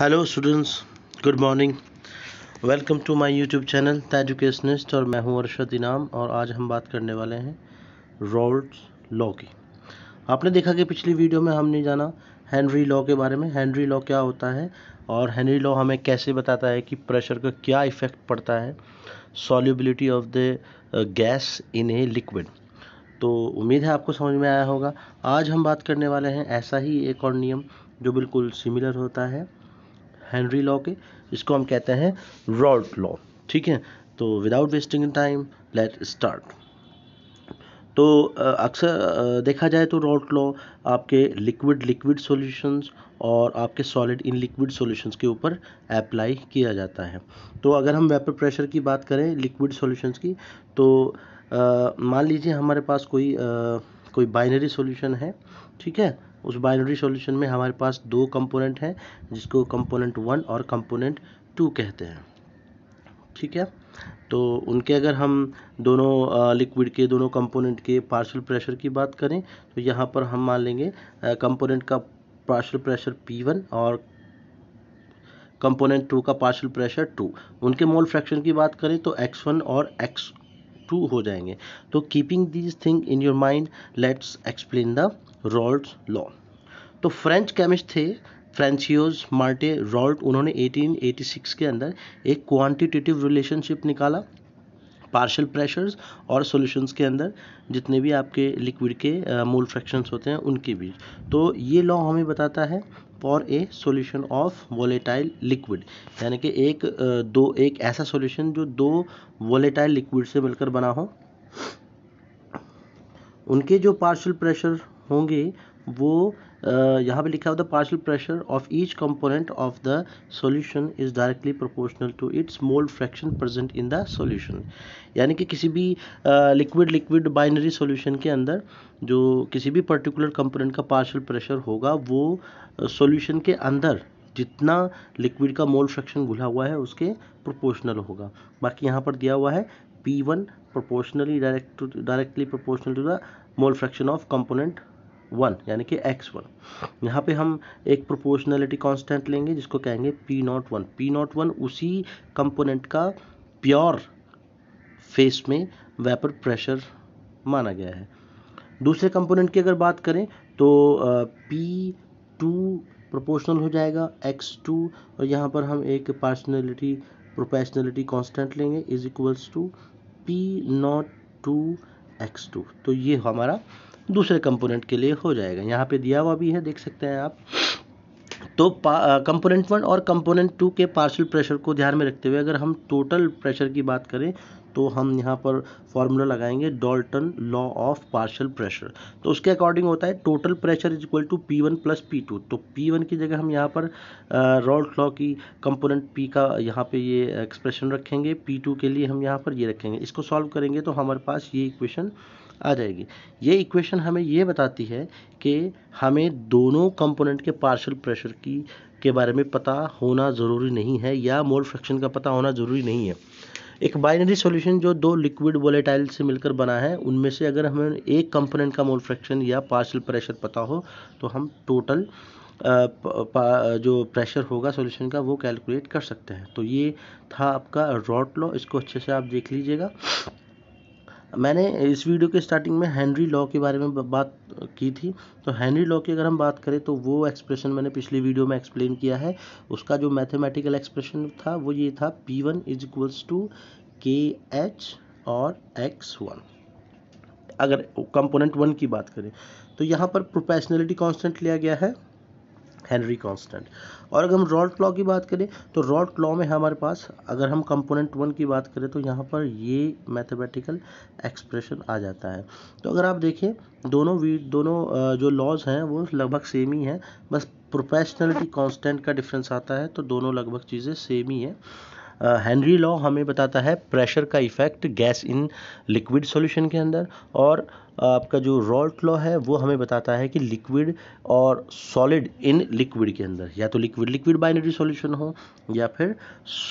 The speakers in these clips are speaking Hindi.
hello students good morning welcome to my YouTube channel the educationist और मैं हूं अरशद इनाम और आज हम बात करने वाले हैं रॉल्ट लॉ की आपने देखा कि पिछली वीडियो में हमने जाना हेनरी लॉ के बारे में हेनरी लॉ क्या होता है और हेनरी लॉ हमें कैसे बताता है कि प्रेशर का क्या इफ़ेक्ट पड़ता है solubility of the gas in a liquid तो उम्मीद है आपको समझ में आया होगा आज हम बात करने वाले हैं ऐसा ही एक और नियम जो बिल्कुल सिमिलर होता है हेनरी लॉ के इसको हम कहते हैं रॉल्ट लॉ ठीक है तो without wasting time let start तो अक्सर देखा जाए तो रॉट लॉ आपके लिक्विड लिक्विड सॉल्यूशंस और आपके सॉलिड इन लिक्विड सॉल्यूशंस के ऊपर अप्लाई किया जाता है तो अगर हम वेपर प्रेशर की बात करें लिक्विड सॉल्यूशंस की तो मान लीजिए हमारे पास कोई आ, कोई बाइनरी सॉल्यूशन है ठीक है उस बाइनरी सॉल्यूशन में हमारे पास दो कंपोनेंट हैं जिसको कंपोनेंट वन और कंपोनेंट टू कहते हैं ठीक है तो उनके अगर हम दोनों लिक्विड के दोनों कंपोनेंट के पार्शियल प्रेशर की बात करें तो यहाँ पर हम मान लेंगे कंपोनेंट का पार्शियल प्रेशर पी वन और कंपोनेंट टू का पार्शियल प्रेशर टू उनके मोल फ्रैक्शन की बात करें तो एक्स वन और एक्स टू हो जाएंगे तो keeping these thing in your mind let's explain the Raoult law तो फ्रेंच केमिस्ट थे फ्रेंचियोज मार्टे रॉल्ट उन्होंने 1886 के अंदर एक क्वांटिटेटिव रिलेशनशिप निकाला पार्शल प्रेशर्स और सॉल्यूशंस के अंदर जितने भी आपके लिक्विड के मोल फ्रैक्शंस होते हैं उनके बीच तो ये लॉ हमें बताता है for a solution of volatile liquid यानी कि एक दो एक ऐसा सॉल्यूशन जो दो वोलेटाइल लिक्विड से मिलकर बना हो उनके जो पार्शियल प्रेशर होंगे वो यहाँ पे लिखा होता है partial pressure of each component of the solution is directly proportional to its mole fraction present in the solution यानी कि किसी भी लिक्विड लिक्विड बाइनरी सॉल्यूशन के अंदर जो किसी भी पर्टिकुलर कंपोनेंट का पार्शल प्रेशर होगा वो सॉल्यूशन के अंदर जितना लिक्विड का मोल फ्रैक्शन घुला हुआ है उसके प्रोपोर्शनल होगा बाकी यहाँ पर दिया हुआ है P one proportionally direct directly proportional to the mole fraction of component one यानी कि एक्स वन यहाँ पर हम एक प्रोपोर्शनलिटी कांस्टेंट लेंगे जिसको कहेंगे P not one P not one उसी कंपोनेंट का प्योर फेस में वेपर प्रेशर माना गया है दूसरे कंपोनेंट की अगर बात करें तो पी टू प्रोपोर्शनल हो जाएगा एक्स टू और यहाँ पर हम एक पार्शनलिटी प्रोपेशनलिटी कांस्टेंट लेंगे is equals to P not two X two तो ये हमारा दूसरे कंपोनेंट के लिए हो जाएगा यहाँ पे दिया हुआ भी है देख सकते हैं आप तो कंपोनेंट वन और कंपोनेंट टू के पार्शियल प्रेशर को ध्यान में रखते हुए अगर हम टोटल प्रेशर की बात करें तो हम यहाँ पर फॉर्मूला लगाएंगे Dalton law of partial pressure तो उसके अकॉर्डिंग होता है total pressure is equal to P one plus P two तो पी वन की जगह हम यहाँ पर रॉल्ट लॉ की कंपोनेंट पी का यहाँ पे ये एक्सप्रेशन रखेंगे पी टू के लिए हम यहाँ पर ये रखेंगे इसको सॉल्व करेंगे तो हमारे पास ये इक्वेशन आ जाएगी ये इक्वेशन हमें ये बताती है कि हमें दोनों कंपोनेंट के पार्शियल प्रेशर की के बारे में पता होना ज़रूरी नहीं है या मोल फ्रैक्शन का पता होना ज़रूरी नहीं है एक बाइनरी सॉल्यूशन जो दो लिक्विड वोलेटाइल से मिलकर बना है उनमें से अगर हमें एक कंपोनेंट का मोल फ्रैक्शन या पार्शियल प्रेशर पता हो तो हम टोटल जो प्रेशर होगा सॉल्यूशन का वो कैलकुलेट कर सकते हैं तो ये था आपका रॉट लॉ इसको अच्छे से आप देख लीजिएगा मैंने इस वीडियो के स्टार्टिंग में हेनरी लॉ के बारे में बात की थी तो हेनरी लॉ की अगर हम बात करें तो वो एक्सप्रेशन मैंने पिछली वीडियो में एक्सप्लेन किया है उसका जो मैथमेटिकल एक्सप्रेशन था वो ये था P one is equals to K H और एक्स वन अगर कंपोनेंट वन की बात करें तो यहाँ पर प्रोपेशनलिटी कॉन्स्टेंट लिया गया है हेनरी कांस्टेंट और अगर हम रॉल्ट लॉ की बात करें तो रॉल्ट लॉ में हमारे पास अगर हम कंपोनेंट वन की बात करें तो यहाँ पर ये मैथमेटिकल एक्सप्रेशन आ जाता है तो अगर आप देखें दोनों वी दोनों जो लॉज हैं वो लगभग सेम ही हैं बस प्रोफेशनलिटी कांस्टेंट का डिफरेंस आता है तो दोनों लगभग चीज़ें सेम ही हैं हैंनरी लॉ हमें बताता है प्रेशर का effect gas in liquid solution के अंदर और आपका जो रॉल्ट लॉ है वो हमें बताता है कि लिक्विड और सॉलिड इन लिक्विड के अंदर या तो लिक्विड लिक्विड बाइनरी सॉल्यूशन हो या फिर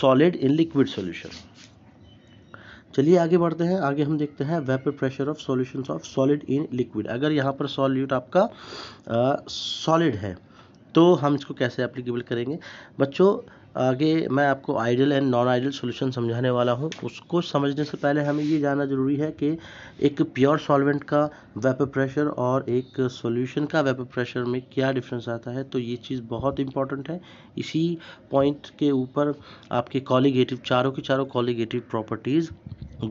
सॉलिड इन लिक्विड सॉल्यूशन चलिए आगे बढ़ते हैं आगे हम देखते हैं vapour pressure of solution of solid in liquid अगर यहाँ पर सॉल्यूट आपका सॉलिड है तो हम इसको कैसे एप्लीकेबल करेंगे बच्चों आगे मैं आपको ideal and non ideal solution समझाने वाला हूँ उसको समझने से पहले हमें ये जानना जरूरी है कि एक प्योर सॉल्वेंट का वेपर प्रेशर और एक सॉल्यूशन का वेपर प्रेशर में क्या डिफरेंस आता है तो ये चीज़ बहुत इंपॉर्टेंट है इसी पॉइंट के ऊपर आपके कॉलीगेटिव चारों के चारों कॉलीगेटिव प्रॉपर्टीज़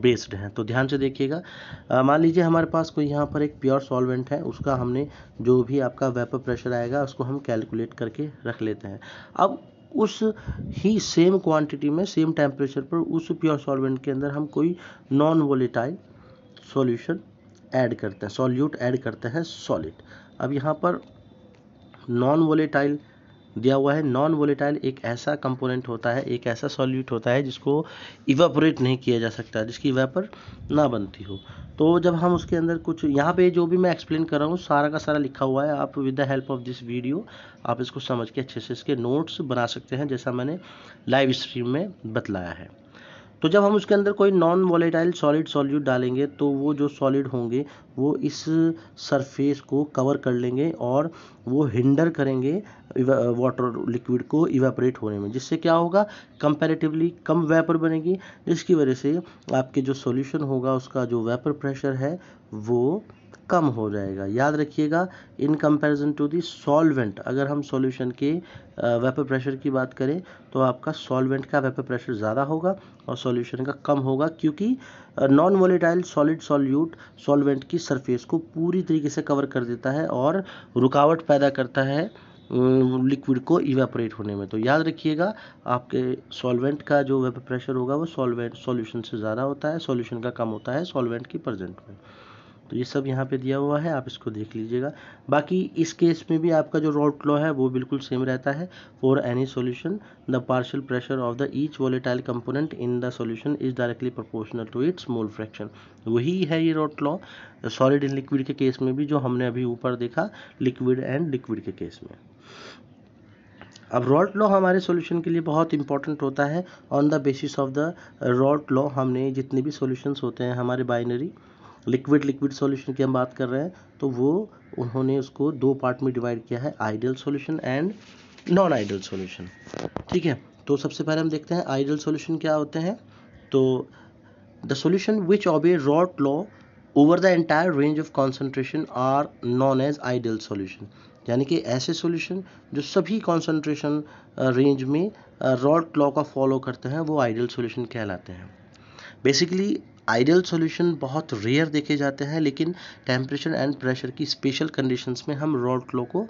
बेस्ड हैं तो ध्यान से देखिएगा मान लीजिए हमारे पास कोई यहाँ पर एक प्योर सॉल्वेंट है उसका हमने जो भी आपका वेपर प्रेशर आएगा उसको हम कैलकुलेट करके रख लेते हैं अब उस ही सेम क्वांटिटी में सेम टेम्परेचर पर उस प्योर सॉल्वेंट के अंदर हम कोई नॉन वोलेटाइल सॉल्यूशन ऐड करते हैं सॉल्यूट ऐड करते हैं सॉलिड अब यहाँ पर नॉन वोलेटाइल दिया हुआ है नॉन वोलेटाइल एक ऐसा कंपोनेंट होता है एक ऐसा सॉल्यूट होता है जिसको इवेपोरेट नहीं किया जा सकता जिसकी वेपर ना बनती हो तो जब हम उसके अंदर कुछ यहाँ पे जो भी मैं एक्सप्लेन कर रहा हूँ सारा का सारा लिखा हुआ है आप with the help of this video आप इसको समझ के अच्छे से इसके नोट्स बना सकते हैं जैसा मैंने लाइव स्ट्रीम में बतलाया है तो जब हम उसके अंदर कोई नॉन वॉलेटाइल सॉलिड सॉल्यूट डालेंगे तो वो जो सॉलिड होंगे वो इस सरफेस को कवर कर लेंगे और वो हिंडर करेंगे वाटर लिक्विड को इवेपरेट होने में जिससे क्या होगा कंपैरेटिवली कम वेपर बनेगी जिसकी वजह से आपके जो सॉल्यूशन होगा उसका जो वेपर प्रेशर है वो कम हो जाएगा याद रखिएगा in comparison to the solvent अगर हम सॉल्यूशन के वेपर प्रेशर की बात करें तो आपका सॉल्वेंट का वेपर प्रेशर ज़्यादा होगा और सॉल्यूशन का कम होगा क्योंकि non volatile solid solute solvent की सरफेस को पूरी तरीके से कवर कर देता है और रुकावट पैदा करता है लिक्विड को इवेपोरेट होने में तो याद रखिएगा आपके सॉल्वेंट का जो वेपर प्रेशर होगा वो सॉल्वेंट सॉल्यूशन से ज़्यादा होता है सॉल्यूशन का कम होता है सॉल्वेंट की प्रजेंट में तो ये सब यहाँ पे दिया हुआ है आप इसको देख लीजिएगा बाकी इस केस में भी आपका जो रॉड लॉ है वो बिल्कुल सेम रहता है for any solution the partial pressure of the each volatile component in the solution is directly proportional to its mole fraction वही है ये Raoult law solid and liquid के केस में भी जो हमने अभी ऊपर देखा लिक्विड एंड लिक्विड के केस में अब रॉड लॉ हमारे सॉल्यूशन के लिए बहुत इंपॉर्टेंट होता है on the basis of the Raoult law हमने जितने भी सॉल्यूशंस होते हैं हमारे बाइनरी लिक्विड लिक्विड सॉल्यूशन की हम बात कर रहे हैं तो वो उन्होंने उसको दो पार्ट में डिवाइड किया है ideal solution and non ideal solution ठीक है तो सबसे पहले हम देखते हैं आइडियल सॉल्यूशन क्या होते हैं तो the solution which obey Raoult law over the entire range of concentration are known as ideal solution यानी कि ऐसे सोल्यूशन जो सभी कॉन्सेंट्रेशन रेंज में रॉट लॉ का फॉलो करते हैं वो आइडियल सोल्यूशन कहलाते हैं बेसिकली आइडियल सॉल्यूशन बहुत रेयर देखे जाते हैं लेकिन टेम्परेचर एंड प्रेशर की स्पेशल कंडीशंस में हम रॉड क्लो को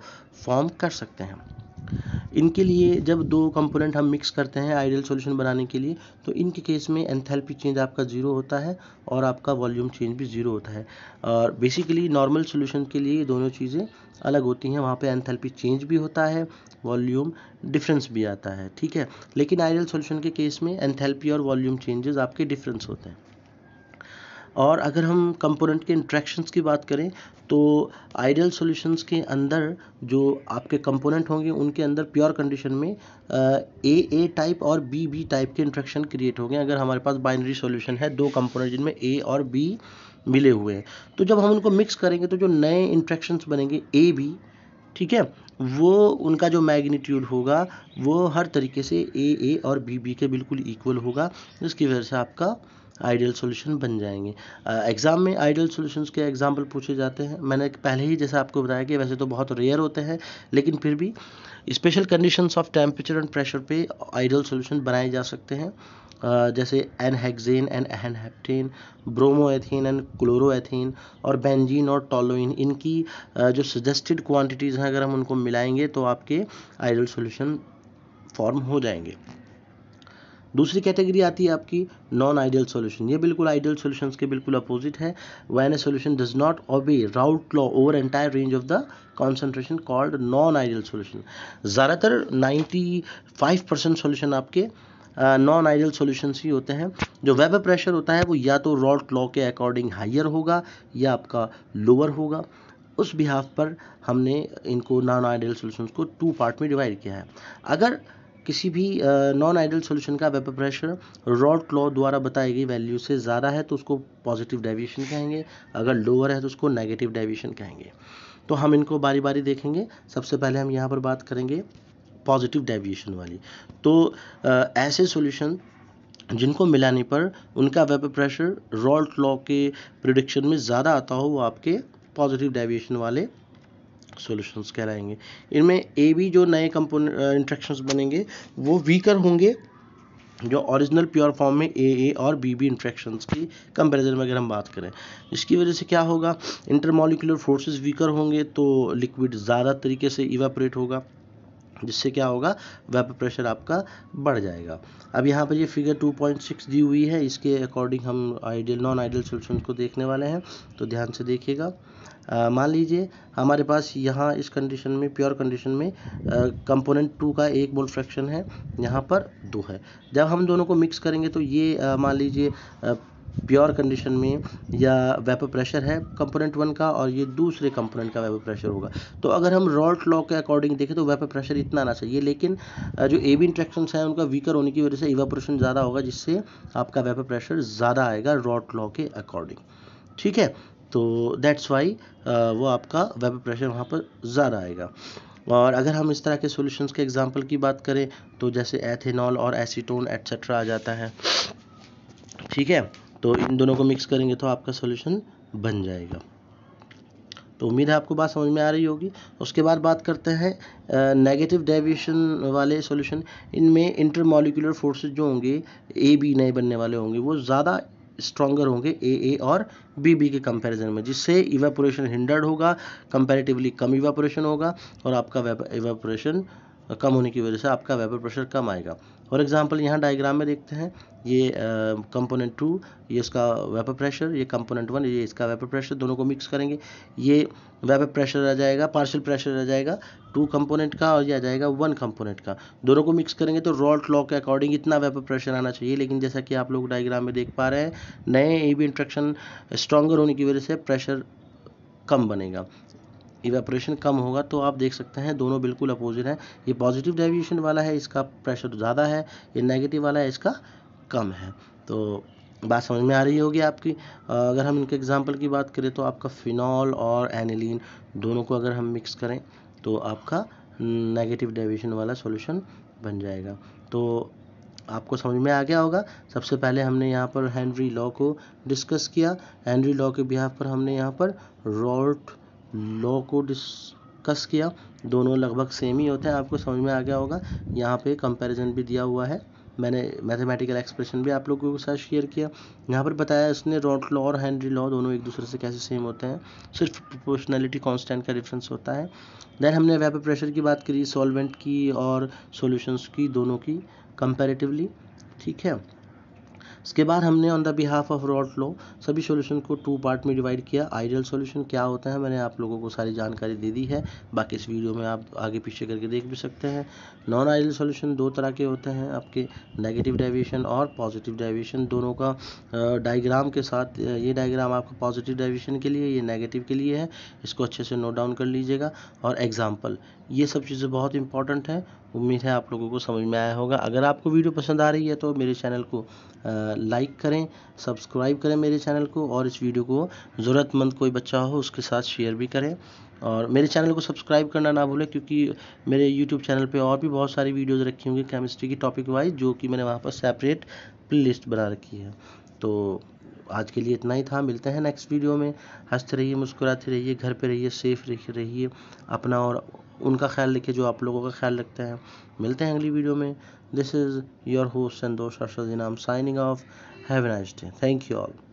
फॉर्म कर सकते हैं इनके लिए जब दो कंपोनेंट हम मिक्स करते हैं आइडियल सॉल्यूशन बनाने के लिए तो इनके केस में एंथैल्पी चेंज आपका ज़ीरो होता है और आपका वॉल्यूम चेंज भी ज़ीरो होता है और बेसिकली नॉर्मल सॉल्यूशन के लिए दोनों चीज़ें अलग होती हैं वहाँ पे एंथैल्पी चेंज भी होता है वॉल्यूम डिफरेंस भी आता है ठीक है लेकिन आइडियल सोल्यूशन के केस में एंथैल्पी और वॉल्यूम चेंजेस आपके डिफरेंस होते हैं और अगर हम कंपोनेंट के इंट्रैक्शंस की बात करें तो आइडियल सॉल्यूशंस के अंदर जो आपके कंपोनेंट होंगे उनके अंदर प्योर कंडीशन में ए ए टाइप और बी बी टाइप के इंट्रैक्शन क्रिएट होंगे अगर हमारे पास बाइनरी सॉल्यूशन है दो कंपोनेंट जिनमें ए और बी मिले हुए हैं तो जब हम उनको मिक्स करेंगे तो जो नए इंट्रैक्शंस बनेंगे ए बी ठीक है वो उनका जो मैग्नीट्यूड होगा वो हर तरीके से ए ए और बी बी के बिल्कुल इक्वल होगा जिसकी वजह से आपका आइडियल सॉल्यूशन बन जाएंगे एग्ज़ाम में आइडियल सॉल्यूशंस के एग्जाम्पल पूछे जाते हैं मैंने पहले ही जैसा आपको बताया कि वैसे तो बहुत रेयर होते हैं लेकिन फिर भी special conditions of temperature and pressure पे आइडियल सॉल्यूशन बनाए जा सकते हैं Uh, जैसे n and n n bromo bromoethene and chloroethene और बेंजीन और टोलोइन इनकी uh, जो सजेस्टेड क्वांटिटीज़ हैं अगर हम उनको मिलाएंगे तो आपके आइडल सॉल्यूशन फॉर्म हो जाएंगे दूसरी कैटेगरी आती है आपकी नॉन आइडियल सॉल्यूशन ये बिल्कुल आइडियल सॉल्यूशंस के बिल्कुल अपोजिट है when a solution does not obey Raoult law over entire range of the concentration called non ideal solution ज़्यादातर फाइव परसेंट सोल्यूशन आपके नॉन आइडियल सॉल्यूशंस ही होते हैं जो वेब प्रेशर होता है वो या तो रॉट लॉ के अकॉर्डिंग हायर होगा या आपका लोअर होगा उस बिहाफ पर हमने इनको नॉन आइडियल सॉल्यूशंस को टू पार्ट में डिवाइड किया है अगर किसी भी नॉन आइडियल सॉल्यूशन का वेपर प्रेशर रॉड क्लॉ द्वारा बताई गई वैल्यू से ज़्यादा है तो उसको पॉजिटिव डाइविएशन कहेंगे अगर लोअर है तो उसको नेगेटिव डाइविएशन कहेंगे तो हम इनको बारी बारी देखेंगे सबसे पहले हम यहाँ पर बात करेंगे पॉजिटिव डाइविएशन वाली तो आ, ऐसे सोल्यूशन जिनको मिलाने पर उनका वेपर प्रेशर रॉल्ट लॉ के प्रिडिक्शन में ज़्यादा आता हो वो आपके पॉजिटिव डाइविएशन वाले सॉल्यूशंस कहलाएंगे इनमें ए बी जो नए कंपोन इंट्रैक्शंस बनेंगे वो वीकर होंगे जो ओरिजिनल प्योर फॉर्म में ए ए और बी बी इंट्रैक्शंस की कंपैरिजन में अगर हम बात करें इसकी वजह से क्या होगा इंटरमोलिकुलर फोर्सेस वीकर होंगे तो लिक्विड ज़्यादा तरीके से इवापोरेट होगा जिससे क्या होगा वेपर प्रेशर आपका बढ़ जाएगा अब यहाँ पर ये फिगर 2.6 दी हुई है इसके अकॉर्डिंग हम आइडियल नॉन आइडियल सोल्यूशन को देखने वाले हैं तो ध्यान से देखिएगा मान लीजिए हमारे पास यहाँ इस कंडीशन में प्योर कंडीशन में कंपोनेंट टू का एक बोल फ्रैक्शन है यहाँ पर दो है जब हम दोनों को मिक्स करेंगे तो ये मान लीजिए प्योर कंडीशन में या वेपर प्रेशर है कंपोनेंट वन का और ये दूसरे कंपोनेंट का वेपर प्रेशर होगा तो अगर हम रॉल्ट लॉ के अकॉर्डिंग देखें तो वेपर प्रेशर इतना आना चाहिए लेकिन जो ए बी इंट्रैक्शन है उनका वीकर होने की वजह से इवापोरेशन ज़्यादा होगा जिससे आपका वेपर प्रेशर ज़्यादा आएगा रॉल्ट लॉ के अकॉर्डिंग ठीक है तो दैट्स वाई वो आपका वेपर प्रेशर वहाँ पर ज़्यादा आएगा और अगर हम इस तरह के सॉल्यूशंस के एग्जांपल की बात करें तो जैसे एथेनॉल और एसीटोन एट्सेट्रा आ जाता है ठीक है तो इन दोनों को मिक्स करेंगे तो आपका सोल्यूशन बन जाएगा तो उम्मीद है आपको बात समझ में आ रही होगी उसके बाद बात करते हैं नेगेटिव डेविएशन वाले सॉल्यूशन इनमें इंटरमोलिकुलर फोर्सेज जो होंगे ए बी नए बनने वाले होंगे वो ज़्यादा स्ट्रॉगर होंगे ए ए और बी बी के कंपैरिजन में जिससे इवेपोरेशन हिंडर्ड होगा कंपैरेटिवली कम इवेपोरेशन होगा और आपका इवेपोरेशन कम होने की वजह से आपका वेपर प्रेशर कम आएगा फॉर एग्जाम्पल यहाँ डायग्राम में देखते हैं ये कंपोनेंट टू ये इसका वेपर प्रेशर ये कंपोनेंट वन ये इसका वेपर प्रेशर दोनों को मिक्स करेंगे ये वेपर प्रेशर आ जाएगा पार्शियल प्रेशर आ जाएगा टू कंपोनेंट का और ये आ जाएगा वन कंपोनेंट का दोनों को मिक्स करेंगे तो रॉल्ट लॉ के अकॉर्डिंग इतना वेपर प्रेशर आना चाहिए लेकिन जैसा कि आप लोग डायग्राम में देख पा रहे हैं नए ए बी इंट्रेक्शन स्ट्रॉगर होने की वजह से प्रेशर कम बनेगा इवेपोरेशन कम होगा तो आप देख सकते हैं दोनों बिल्कुल अपोजिट हैं ये पॉजिटिव डेविएशन वाला है इसका प्रेशर ज़्यादा है ये नेगेटिव वाला है इसका कम है तो बात समझ में आ रही होगी आपकी अगर हम इनके एग्जाम्पल की बात करें तो आपका फिनॉल और एनिलीन दोनों को अगर हम मिक्स करें तो आपका नेगेटिव डेविएशन वाला सॉल्यूशन बन जाएगा तो आपको समझ में आ गया होगा सबसे पहले हमने यहाँ पर हेनरी लॉ को डिस्कस किया हेनरी लॉ के बिहाफ पर हमने यहाँ पर रॉल्ट लॉ को डिस्कस किया दोनों लगभग सेम ही होते हैं आपको समझ में आ गया होगा यहाँ पे कंपैरिजन भी दिया हुआ है मैंने मैथमेटिकल एक्सप्रेशन भी आप लोगों के साथ शेयर किया यहाँ पर बताया इसने रॉट लॉ और हेनरी लॉ दोनों एक दूसरे से कैसे सेम होते हैं सिर्फ प्रोपोर्शनैलिटी कांस्टेंट का डिफरेंस होता है देन हमने वेपर प्रेशर की बात करी सॉल्वेंट की और सॉल्यूशंस की दोनों की कंपेरेटिवली ठीक है इसके बाद हमने on the behalf of Raoult law सभी सॉल्यूशन को टू पार्ट में डिवाइड किया आइडियल सॉल्यूशन क्या होता है मैंने आप लोगों को सारी जानकारी दे दी है बाकी इस वीडियो में आप आगे पीछे करके देख भी सकते हैं नॉन आइडियल सॉल्यूशन दो तरह के होते हैं आपके नेगेटिव डेविएशन और पॉजिटिव डेविएशन दोनों का डायग्राम के साथ ये डायग्राम आपको पॉजिटिव डेविएशन के लिए ये नेगेटिव के लिए है इसको अच्छे से नोट डाउन कर लीजिएगा और एग्जाम्पल ये सब चीज़ें बहुत इंपॉर्टेंट हैं उम्मीद है आप लोगों को समझ में आया होगा अगर आपको वीडियो पसंद आ रही है तो मेरे चैनल को लाइक करें सब्सक्राइब करें मेरे चैनल को और इस वीडियो को ज़रूरतमंद कोई बच्चा हो उसके साथ शेयर भी करें और मेरे चैनल को सब्सक्राइब करना ना भूलें क्योंकि मेरे यूट्यूब चैनल पे और भी बहुत सारी वीडियोज़ रखी होंगी केमिस्ट्री की टॉपिक वाइज जो कि मैंने वहाँ पर सेपरेट प्ले बना रखी है तो आज के लिए इतना ही था मिलते हैं नेक्स्ट वीडियो में हंसते रहिए मुस्कुराते रहिए घर पे रहिए सेफ रहिए अपना और उनका ख्याल रखिए जो आप लोगों का ख्याल रखते हैं मिलते हैं अगली वीडियो में this is your host and दोस्त Inam signing off have a nice day thank you all